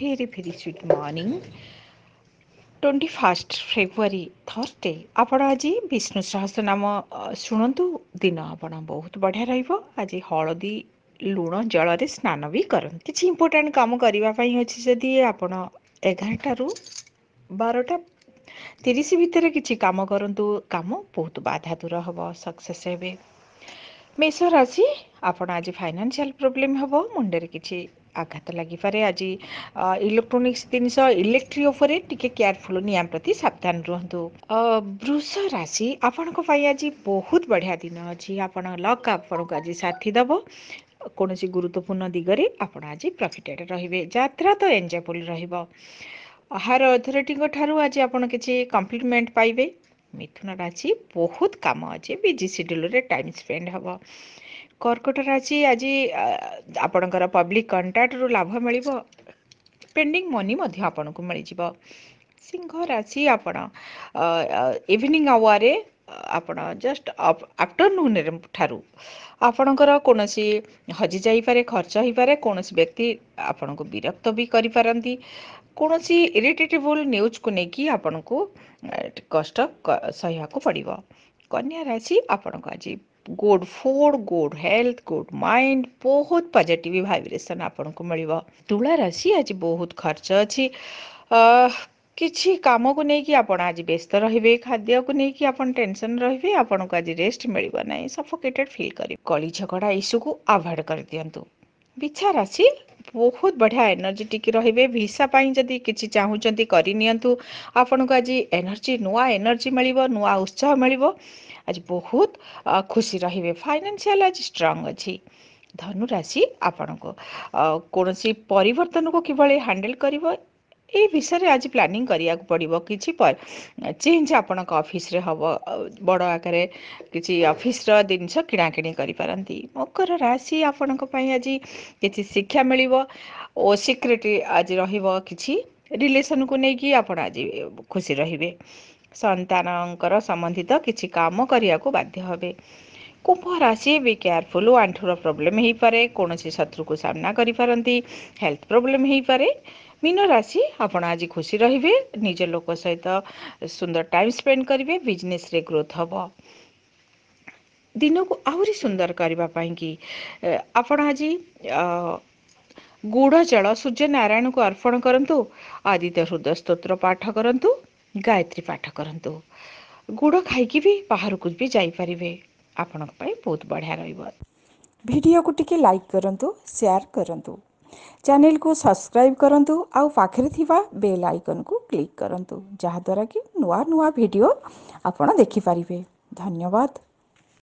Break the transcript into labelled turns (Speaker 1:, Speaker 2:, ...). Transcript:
Speaker 1: very very sweet morning 21st February Thursday ଆପଣ ଆଜି ବିଷ୍ଣୁ ସହସ୍ର ନାମ ଶୁଣନ୍ତୁ ଦିନ ଆପଣ ବହୁତ ବଢ଼ିଆ ରହିବ ଆଜି ହଳଦୀ ଲୁଣ ଜଳରେ ସ୍ନାନ ବି କରନ୍ତୁ କିଛି ଇମ୍ପୋର୍ଟାଣ୍ଟ କାମ କରିବା ପାଇଁ ଅଛି ଯଦି ଆପଣ ଏଗାରଟାରୁ ବାରଟା ତିରିଶ ଭିତରେ କିଛି କାମ କରନ୍ତୁ କାମ ବହୁତ ବାଧା ଦୂର ହେବ ସକ୍ସେସ୍ ହେବେ ମେଷ ରାଶି ଆପଣ ଆଜି ଫାଇନାନ୍ସିଆଲ ପ୍ରୋବ୍ଲେମ୍ ହେବ ମୁଣ୍ଡରେ କିଛି ଆଘାତ ଲାଗିପାରେ ଆଜି ଇଲେକ୍ଟ୍ରୋନିକ୍ସ ଜିନିଷ ଇଲେକ୍ଟ୍ରି ଉପରେ ଟିକେ କେୟାରଫୁଲ ନିଆଁ ପ୍ରତି ସାବଧାନ ରୁହନ୍ତୁ ବୃଷ ରାଶି ଆପଣଙ୍କ ପାଇଁ ଆଜି ବହୁତ ବଢ଼ିଆ ଦିନ ଅଛି ଆପଣ ଲକ୍ ଆପଣଙ୍କୁ ଆଜି ସାଥୀ ଦେବ କୌଣସି ଗୁରୁତ୍ୱପୂର୍ଣ୍ଣ ଦିଗରେ ଆପଣ ଆଜି ପ୍ରଫିଟେଡ଼ ରହିବେ ଯାତ୍ରା ତ ଏନ୍ଜୟଫୁଲ ରହିବ ହାର ଅଥରିଟିଙ୍କ ଠାରୁ ଆଜି ଆପଣ କିଛି କମ୍ପ୍ଲିମେଣ୍ଟ ପାଇବେ ମିଥୁନ ରାଶି ବହୁତ କାମ ଅଛି ବିଜି ସିଡ଼ୁଲରେ ଟାଇମ୍ ସ୍ପେଣ୍ଡ ହେବ কর্কট রাশি আজি আপনার পব্লিক কন্টাক্টর লাভ মিলব পেন্ডিং মনি আপনার মিলিযোগ সিংহ রাশি আপনার ইভিনিং আওয়ারে ଆପଣ ଜଷ୍ଟ ଆଫ୍ଟରନୁନ୍ ଠାରୁ ଆପଣଙ୍କର କୌଣସି ହଜି ଯାଇପାରେ ଖର୍ଚ୍ଚ ହେଇପାରେ କୌଣସି ବ୍ୟକ୍ତି ଆପଣଙ୍କୁ ବିରକ୍ତ ବି କରିପାରନ୍ତି କୌଣସି ଇରିଟେଟେବୁଲ୍ ନ୍ୟୁଜ୍କୁ ନେଇକି ଆପଣଙ୍କୁ କଷ୍ଟ ସହିବାକୁ ପଡ଼ିବ କନ୍ୟା ରାଶି ଆପଣଙ୍କୁ ଆଜି good food good health good mind ବହୁତ ପଜିଟିଭ୍ ଭାଇବ୍ରେସନ୍ ଆପଣଙ୍କୁ ମିଳିବ ତୁଳା ରାଶି ଆଜି ବହୁତ ଖର୍ଚ୍ଚ ଅଛି କିଛି କାମକୁ ନେଇକି ଆପଣ ଆଜି ବ୍ୟସ୍ତ ରହିବେ ଖାଦ୍ୟକୁ ନେଇକି ଆପଣ ଟେନସନ୍ ରହିବେ ଆପଣଙ୍କୁ ଆଜି ରେଷ୍ଟ ମିଳିବ ନାହିଁ ସଫୋକେଟେଡ୍ ଫିଲ୍ କରିବେ କଳି ଝଗଡ଼ା ଏସବୁ ଆଭଏଡ୍ କରିଦିଅନ୍ତୁ ବିଛା ରାଶି ବହୁତ ବଢ଼ିଆ ଏନର୍ଜେଟିକ୍ ରହିବେ ଭିସା ପାଇଁ ଯଦି କିଛି ଚାହୁଁଛନ୍ତି କରିନିଅନ୍ତୁ ଆପଣଙ୍କୁ ଆଜି ଏନର୍ଜି ନୂଆ ଏନର୍ଜି ମିଳିବ ନୂଆ ଉତ୍ସାହ ମିଳିବ ଆଜି ବହୁତ ଖୁସି ରହିବେ ଫାଇନାନ୍ସିଆଲ୍ ଆଜି ଷ୍ଟ୍ରଙ୍ଗ୍ ଅଛି ଧନୁରାଶି ଆପଣଙ୍କୁ କୌଣସି ପରିବର୍ତ୍ତନକୁ କିଭଳି ହ୍ୟାଣ୍ଡେଲ୍ କରିବ ଏଇ ବିଷୟରେ ଆଜି ପ୍ଲାନିଂ କରିବାକୁ ପଡ଼ିବ କିଛି ଚେଞ୍ଜ ଆପଣଙ୍କ ଅଫିସରେ ହେବ ବଡ଼ ଆକାରରେ କିଛି ଅଫିସର ଜିନିଷ କିଣାକିଣି କରିପାରନ୍ତି ମକର ରାଶି ଆପଣଙ୍କ ପାଇଁ ଆଜି କିଛି ଶିକ୍ଷା ମିଳିବ ଓ ସିକ୍ରେଟ ଆଜି ରହିବ କିଛି ରିଲେସନକୁ ନେଇକି ଆପଣ ଆଜି ଖୁସି ରହିବେ ସନ୍ତାନଙ୍କର ସମ୍ବନ୍ଧିତ କିଛି କାମ କରିବାକୁ ବାଧ୍ୟ ହେବେ कुंभ राशि भी केयरफुल आंठूर प्रोब्लेम हो पाए कौन शत्रु को सामना करपारती हेल्थ प्रोब्लेम हो पाए मीन राशि आप आज खुशी रही निज लोक सहित सुंदर टाइम स्पेंड करेंगे बिजनेस ग्रोथ हम दिन को आहरी सुंदर करने कि आप गुड़ जल सूर्य नारायण को अर्पण करूँ आदित्य हृदय स्त्रोत्र पाठ करूँ गायत्री पाठ करूँ गुड़ खाई भी बाहर को भी जापरिवे ଆପଣଙ୍କ ପାଇଁ ବହୁତ ବଢ଼ିଆ ରହିବ ଭିଡ଼ିଓକୁ ଟିକେ ଲାଇକ୍ କରନ୍ତୁ ସେୟାର କରନ୍ତୁ ଚ୍ୟାନେଲକୁ ସବସ୍କ୍ରାଇବ୍ କରନ୍ତୁ ଆଉ ପାଖରେ ଥିବା ବେଲ୍ ଆଇକନ୍କୁ କ୍ଲିକ୍ କରନ୍ତୁ ଯାହାଦ୍ୱାରା କି ନୂଆ ନୂଆ ଭିଡ଼ିଓ ଆପଣ ଦେଖିପାରିବେ ଧନ୍ୟବାଦ